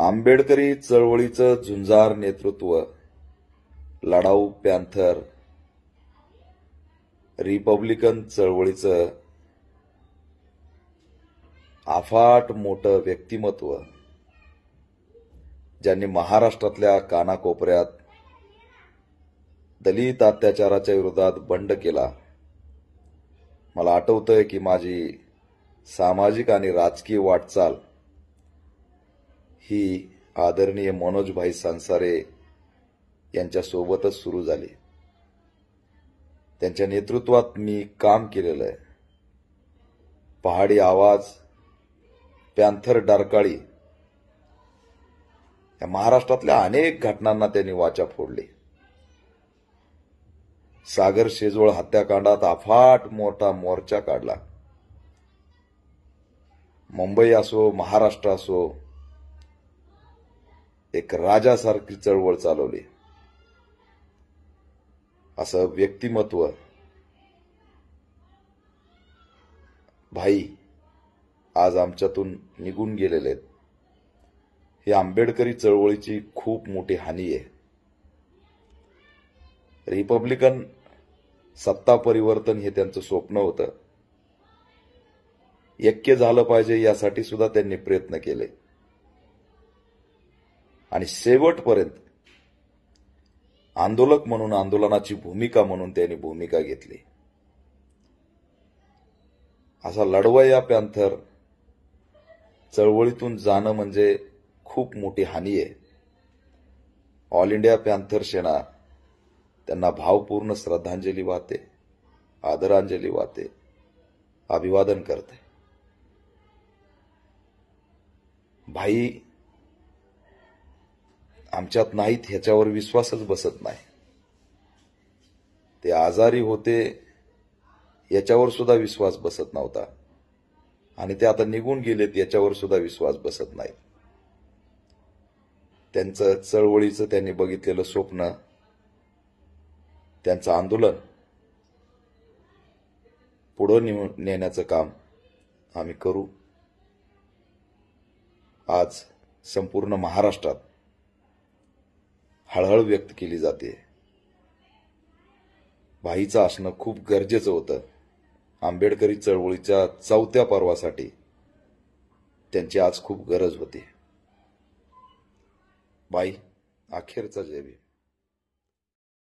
आंबेडकरी चळवळीचं झुंजार नेतृत्व लढाऊ पॅन्थर रिपब्लिकन चळवळीचं आफाट मोठं व्यक्तिमत्व ज्यांनी महाराष्ट्रातल्या कानाकोपऱ्यात दलित अत्याचाराच्या विरोधात बंड केला मला आठवतंय की माझी सामाजिक आणि राजकीय वाटचाल ही आदरणीय मनोजभाई सांसारे सोबतच सुरू झाली त्यांच्या नेतृत्वात मी काम केलेलं आहे पहाडी आवाज पॅन्थर डारकाळी या महाराष्ट्रातल्या अनेक घटनांना त्यांनी वाचा फोडली सागर शेजवळ हत्याकांडात अफाट मोठा मोर्चा काढला मुंबई असो महाराष्ट्र असो एक राजासारखी चळवळ चालवली असं व्यक्तिमत्व भाई आज आमच्यातून निघून गेलेले आहेत ही आंबेडकरी चळवळीची खूप मोठी हानी आहे रिपब्लिकन सत्ता परिवर्तन हे त्यांचं स्वप्न होतं ऐक्य झालं पाहिजे यासाठी सुद्धा त्यांनी प्रयत्न केले आणि शेवटपर्यंत आंदोलक म्हणून आंदोलनाची भूमिका म्हणून त्यांनी भूमिका घेतली असा या पॅन्थर चळवळीतून जाणं म्हणजे खूप मोठी हानी आहे ऑल इंडिया पॅन्थर सेना त्यांना भावपूर्ण श्रद्धांजली वाहते आदरांजली वाहते अभिवादन करते भाई आमच्यात नाहीत ह्याच्यावर विश्वासच बसत नाही ते आजारी होते याच्यावर सुद्धा विश्वास बसत नव्हता आणि ते आता निघून गेलेत याच्यावर सुद्धा विश्वास बसत नाही त्यांचं चळवळीचं त्यांनी बघितलेलं स्वप्न त्यांचं आंदोलन पुढं नेण्याचं काम आम्ही करू आज संपूर्ण महाराष्ट्रात हळहळ व्यक्त केली जाते भाईचं असणं खूप गरजेचं होतं आंबेडकरी चळवळीच्या चौथ्या पर्वासाठी त्यांची आज खूप गरज होती बाई अखेरचा जयबी